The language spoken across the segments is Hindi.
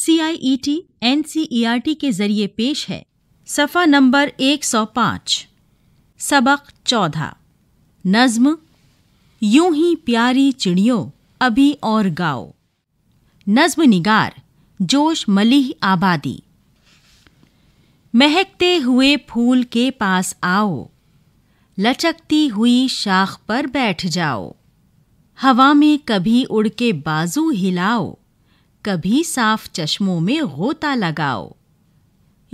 C I E T N C E R T के जरिए पेश है सफ़ा नंबर 105 सबक चौदह नज्म यूं ही प्यारी चिड़ियों अभी और गाओ नज्म निगार जोश मलिह आबादी महकते हुए फूल के पास आओ लचकती हुई शाख पर बैठ जाओ हवा में कभी उड़ के बाजू हिलाओ कभी साफ चश्मों में गोता लगाओ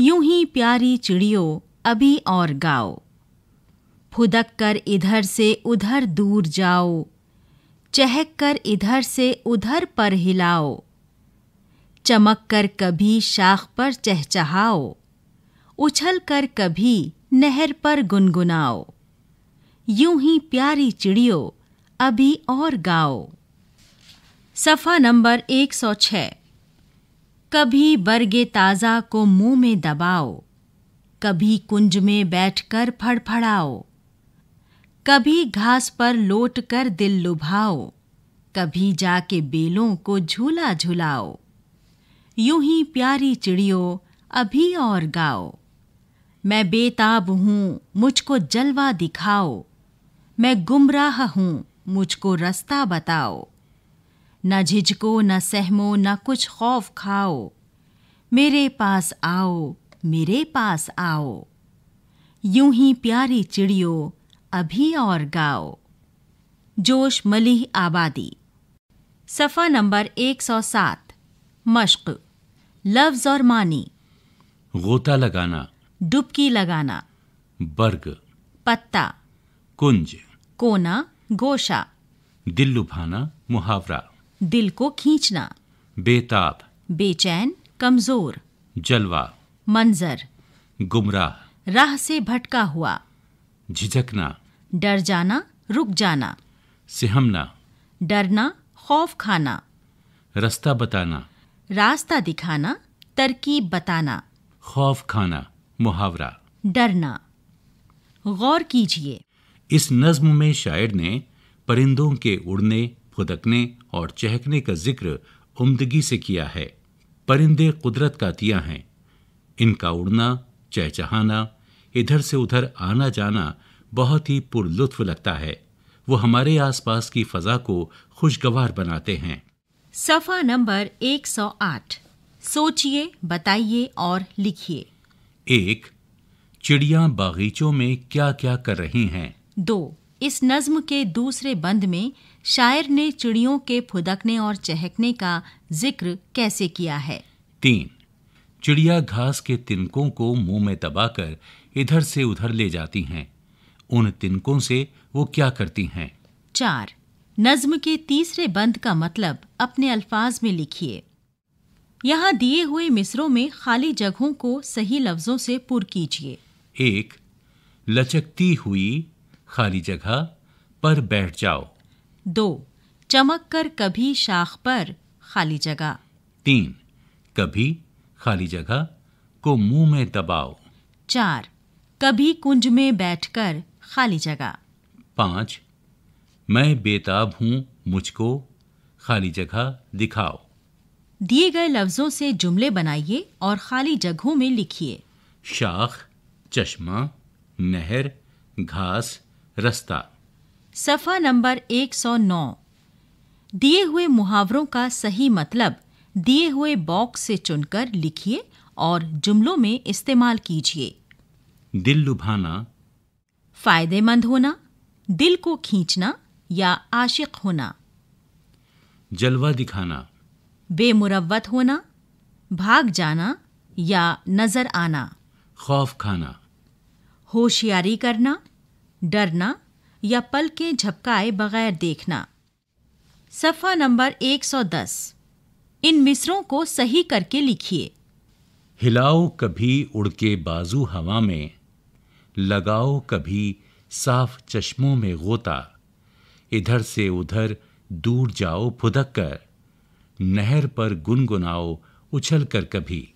यूं ही प्यारी चिड़ियों अभी और गाओ फुदक कर इधर से उधर दूर जाओ चहक कर इधर से उधर पर हिलाओ चमक कर कभी शाख पर चहचहाओ उछल कर कभी नहर पर गुनगुनाओ यूं ही प्यारी चिड़ियों अभी और गाओ सफ़ा नंबर 106 कभी बरगे ताज़ा को मुंह में दबाओ कभी कुंज में बैठकर फड़फड़ाओ कभी घास पर लोट कर दिल लुभाओ कभी जाके बेलों को झूला झुलाओ यूं ही प्यारी चिड़ियों अभी और गाओ मैं बेताब हूँ मुझको जलवा दिखाओ मैं गुमराह हूं मुझको रास्ता बताओ न झिझको न सहमो न कुछ खौफ खाओ मेरे पास आओ मेरे पास आओ यूं ही प्यारी चिड़ियो अभी और गाओ जोश मलिह आबादी सफ़ा नंबर 107 मश्क लफ्ज़ और मानी गोता लगाना डुबकी लगाना बर्ग पत्ता कुंज कोना गोशा दिल लुभाना मुहावरा दिल को खींचना बेताब बेचैन कमजोर जलवा मंजर गुमराह राह से भटका हुआ झिझकना डर जाना रुक जाना सिहमना डरना खौफ खाना रास्ता बताना रास्ता दिखाना तरकीब बताना खौफ खाना मुहावरा डरना गौर कीजिए इस नज्म में शायर ने परिंदों के उड़ने फुदकने और चहकने का जिक्र उमदगी से किया है परिंदे कुदरत का दिया हैं इनका उड़ना चहचहाना इधर से उधर आना जाना बहुत ही पुरलुत्फ लगता है वो हमारे आसपास की फजा को खुशगवार बनाते हैं सफ़ा नंबर 108 सोचिए बताइए और लिखिए एक चिड़िया बागीचों में क्या क्या कर रही हैं दो इस नज्म के दूसरे बंद में शायर ने चिड़ियों के फुदकने और चहकने का जिक्र कैसे किया है तीन चिड़िया घास के तिनकों को मुंह में दबाकर इधर से उधर ले जाती हैं उन तिनकों से वो क्या करती हैं चार नज्म के तीसरे बंद का मतलब अपने अल्फाज में लिखिए यहाँ दिए हुए मिसरों में खाली जगहों को सही लफ्जों से पुर कीजिए एक लचकती हुई खाली जगह पर बैठ जाओ दो चमक कर कभी शाख पर खाली जगह तीन कभी खाली जगह को मुंह में दबाओ चार कभी कुंज में बैठकर खाली जगह पाँच मैं बेताब हूँ मुझको खाली जगह दिखाओ दिए गए लफ्ज़ों से जुमले बनाइए और खाली जगहों में लिखिए शाख चश्मा नहर घास रास्ता सफ़ा नंबर 109 दिए हुए मुहावरों का सही मतलब दिए हुए बॉक्स से चुनकर लिखिए और जुमलों में इस्तेमाल कीजिए दिल लुभाना फायदेमंद होना दिल को खींचना या आशिक होना जलवा दिखाना बेमुरवत होना भाग जाना या नजर आना खौफ खाना होशियारी करना डरना या पल के झपकाए बगैर देखना सफ़ा नंबर 110 इन मिसरों को सही करके लिखिए हिलाओ कभी उड़ के बाजू हवा में लगाओ कभी साफ चश्मों में गोता इधर से उधर दूर जाओ फुदक कर नहर पर गुनगुनाओ उछल कर कभी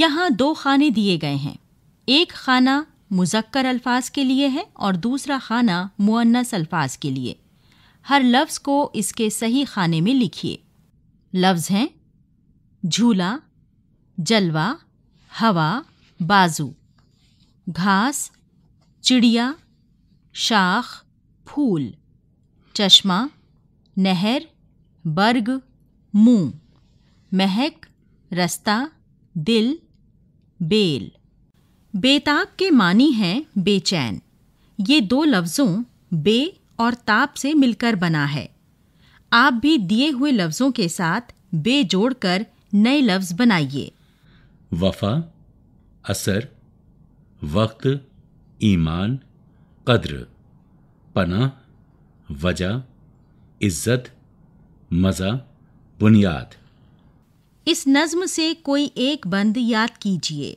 यहाँ दो खाने दिए गए हैं एक खाना मुजक्कर अल्फाज के लिए है और दूसरा खाना मुअन्नस अल्फाज के लिए हर लफ्ज़ को इसके सही खाने में लिखिए लफ्ज़ हैं झूला जलवा हवा बाजू घास चिड़िया शाख फूल चश्मा नहर बर्ग मुंह महक रास्ता दिल बेल बेताब के मानी हैं बेचैन ये दो लफ्ज़ों बे और ताप से मिलकर बना है आप भी दिए हुए लफ्ज़ों के साथ बे जोड़कर नए लफ्ज़ बनाइए वफा असर वक्त ईमान कद्र पना वजह इज्जत मज़ा बुनियाद इस नज्म से कोई एक बंद याद कीजिए